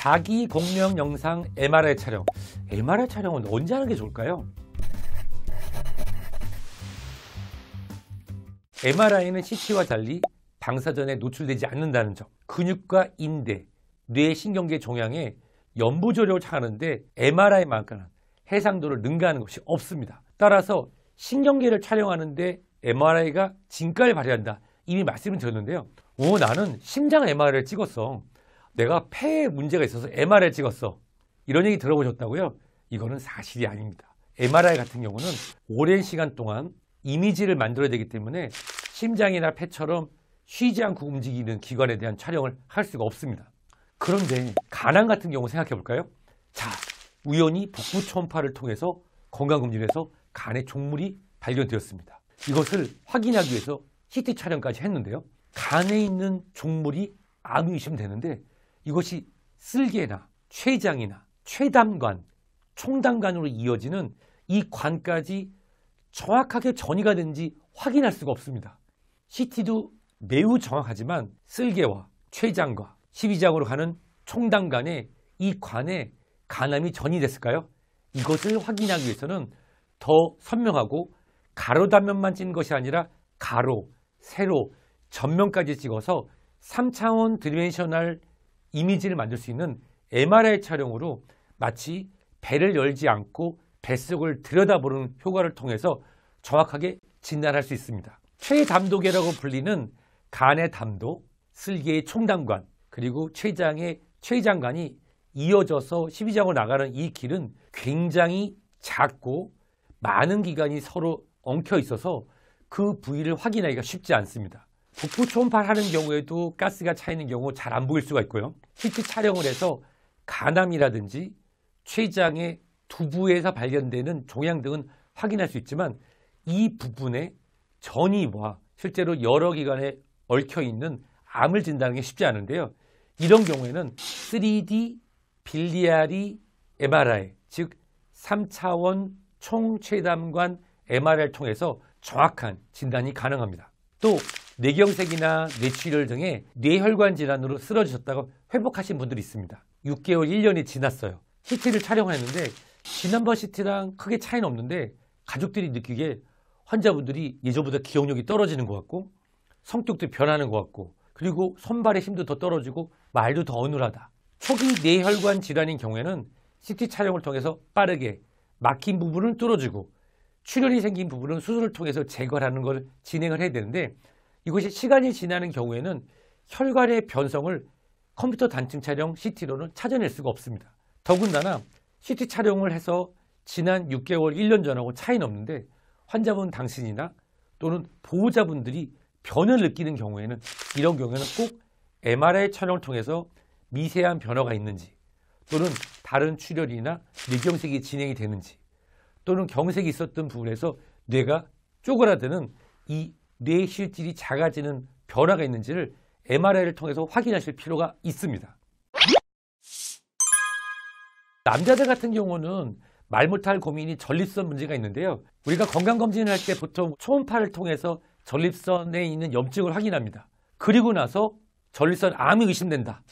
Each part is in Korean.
자기 공명 영상 MRI 촬영 MRI 촬영은 언제 하는 게 좋을까요? MRI는 CT와 달리 방사전에 노출되지 않는다는 점 근육과 인대, 뇌 신경계 종양에 연부조력을 차 하는데 MRI만큼은 해상도를 능가하는 것이 없습니다 따라서 신경계를 촬영하는데 MRI가 진가를 발휘한다 이미 말씀을 드렸는데요 오 나는 심장 MRI를 찍었어 내가 폐에 문제가 있어서 MRI 찍었어. 이런 얘기 들어보셨다고요? 이거는 사실이 아닙니다. MRI 같은 경우는 오랜 시간 동안 이미지를 만들어야 되기 때문에 심장이나 폐처럼 쉬지 않고 움직이는 기관에 대한 촬영을 할 수가 없습니다. 그런데 간암 같은 경우 생각해 볼까요? 자, 우연히 복부 초음파를 통해서 건강검진에서 간의 종물이 발견되었습니다. 이것을 확인하기 위해서 CT 촬영까지 했는데요. 간에 있는 종물이 암이 시면되는데 이것이 쓸개나 최장이나 최담관, 총담관으로 이어지는 이 관까지 정확하게 전이가 된지 확인할 수가 없습니다. CT도 매우 정확하지만 쓸개와 최장과 12장으로 가는 총담관의이 관에 간암이 전이 됐을까요? 이것을 확인하기 위해서는 더 선명하고 가로 단면만 찍는 것이 아니라 가로, 세로, 전면까지 찍어서 3차원 드리멘셔널 이미지를 만들 수 있는 MRI 촬영으로 마치 배를 열지 않고 뱃속을 들여다보는 효과를 통해서 정확하게 진단할 수 있습니다. 최담도계라고 불리는 간의 담도, 슬기의 총담관, 그리고 췌장의 췌장관이 이어져서 12장으로 나가는 이 길은 굉장히 작고 많은 기관이 서로 엉켜 있어서 그 부위를 확인하기가 쉽지 않습니다. 북부 초음파를 하는 경우에도 가스가 차있는 경우 잘 안 보일 수가 있고요. CT 촬영을 해서 간암이라든지 췌장의 두부에서 발견되는 종양 등은 확인할 수 있지만 이 부분의 전이와 실제로 여러 기관에 얽혀 있는 암을 진단하는 쉽지 않은데요. 이런 경우에는 3D 빌리아리 MRI 즉 3차원 총체담관 MRI를 통해서 정확한 진단이 가능합니다. 또 뇌경색이나 뇌출혈 등의 뇌혈관 질환으로 쓰러지셨다가 회복하신 분들이 있습니다. 6개월, 1년이 지났어요. CT를 촬영했는데 지난번 CT랑 크게 차이는 없는데 가족들이 느끼기에 환자분들이 예전보다 기억력이 떨어지는 것 같고 성격도 변하는 것 같고 그리고 손발의 힘도 더 떨어지고 말도 더 어눌하다. 초기 뇌혈관 질환인 경우에는 CT 촬영을 통해서 빠르게 막힌 부분은 뚫어지고 출혈이 생긴 부분은 수술을 통해서 제거하는 걸 진행을 해야 되는데 이것이 시간이 지나는 경우에는 혈관의 변성을 컴퓨터 단층 촬영 CT로는 찾아낼 수가 없습니다. 더군다나 CT 촬영을 해서 지난 6개월, 1년 전하고 차이는 없는데 환자분 당신이나 또는 보호자분들이 변을 느끼는 경우에는 이런 경우에는 꼭 MRI 촬영을 통해서 미세한 변화가 있는지 또는 다른 출혈이나 뇌경색이 진행이 되는지 또는 경색이 있었던 부분에서 뇌가 쪼그라드는 이 뇌의 실질이 작아지는 변화가 있는지를 MRI를 통해서 확인하실 필요가 있습니다. 남자들 같은 경우는 말 못할 고민이 전립선 문제가 있는데요. 우리가 건강검진을 할 때 보통 초음파를 통해서 전립선에 있는 염증을 확인합니다. 그리고 나서 전립선 암이 의심된다.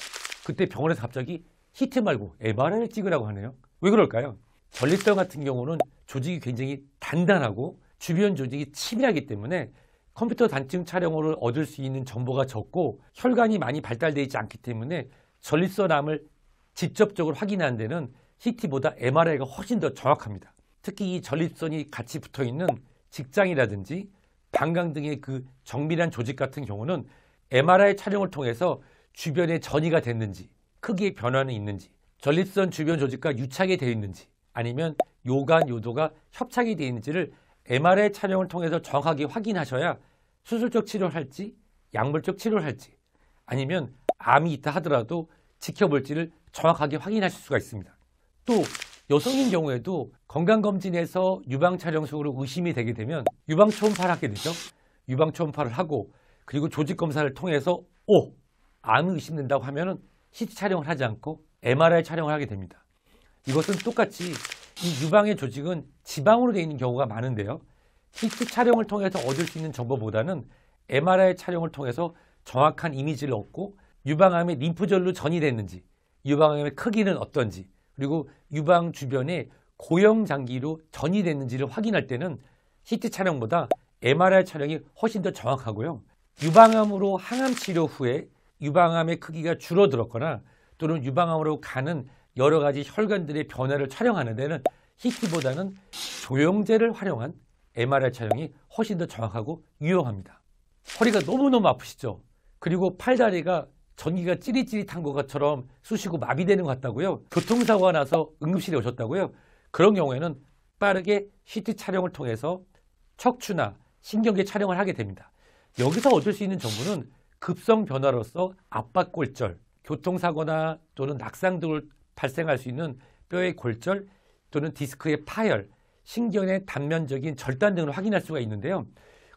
그때 병원에서 갑자기 히트 말고 MRI를 찍으라고 하네요. 왜 그럴까요? 전립선 같은 경우는 조직이 굉장히 단단하고 주변 조직이 치밀하기 때문에 컴퓨터 단층 촬영으로 얻을 수 있는 정보가 적고 혈관이 많이 발달되어 있지 않기 때문에 전립선암을 직접적으로 확인하는 데는 CT보다 MRI가 훨씬 더 정확합니다. 특히 이 전립선이 같이 붙어 있는 직장이라든지 방광 등의 그 정밀한 조직 같은 경우는 MRI 촬영을 통해서 주변에 전이가 됐는지 크기의 변화는 있는지 전립선 주변 조직과 유착이 되어 있는지 아니면 요간 요도가 협착이 되어 있는지를 MRI 촬영을 통해서 정확하게 확인하셔야 수술적 치료를 할지 약물적 치료를 할지 아니면 암이 있다 하더라도 지켜볼지를 정확하게 확인하실 수가 있습니다. 또 여성인 경우에도 건강검진에서 유방촬영술으로 의심이 되게 되면 유방초음파를 하게 되죠. 유방초음파를 하고 그리고 조직검사를 통해서 오! 암이 의심된다고 하면 은 CT 촬영을 하지 않고 MRI 촬영을 하게 됩니다. 이것은 똑같이 이 유방의 조직은 지방으로 되어 있는 경우가 많은데요. CT 촬영을 통해서 얻을 수 있는 정보보다는 MRI 촬영을 통해서 정확한 이미지를 얻고 유방암의 림프절로 전이 됐는지, 유방암의 크기는 어떤지, 그리고 유방 주변에 고형 장기로 전이 됐는지를 확인할 때는 CT 촬영보다 MRI 촬영이 훨씬 더 정확하고요. 유방암으로 항암 치료 후에 유방암의 크기가 줄어들었거나 또는 유방암으로 가는 여러 가지 혈관들의 변화를 촬영하는 데는 CT보다는 조영제를 활용한 MRI 촬영이 훨씬 더 정확하고 유용합니다. 허리가 너무너무 아프시죠? 그리고 팔다리가 전기가 찌릿찌릿한 것처럼 쑤시고 마비되는 것 같다고요? 교통사고가 나서 응급실에 오셨다고요? 그런 경우에는 빠르게 CT 촬영을 통해서 척추나 신경계 촬영을 하게 됩니다. 여기서 얻을 수 있는 정보는 급성 변화로서 압박골절, 교통사고나 또는 낙상 등을 발생할 수 있는 뼈의 골절 또는 디스크의 파열, 신경의 단면적인 절단 등을 확인할 수가 있는데요.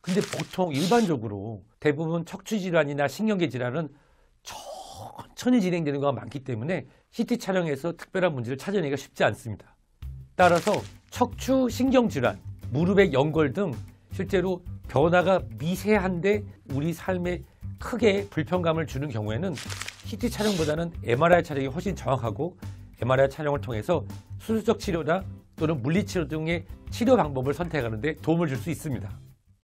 근데 보통 일반적으로 대부분 척추 질환이나 신경계 질환은 천천히 진행되는 경우가 많기 때문에 CT 촬영에서 특별한 문제를 찾아내기가 쉽지 않습니다. 따라서 척추 신경 질환, 무릎의 연골 등 실제로 변화가 미세한데 우리 삶에 크게 불편감을 주는 경우에는 CT 촬영보다는 MRI 촬영이 훨씬 정확하고 MRI 촬영을 통해서 수술적 치료나 또는 물리치료 등의 치료 방법을 선택하는 데 도움을 줄 수 있습니다.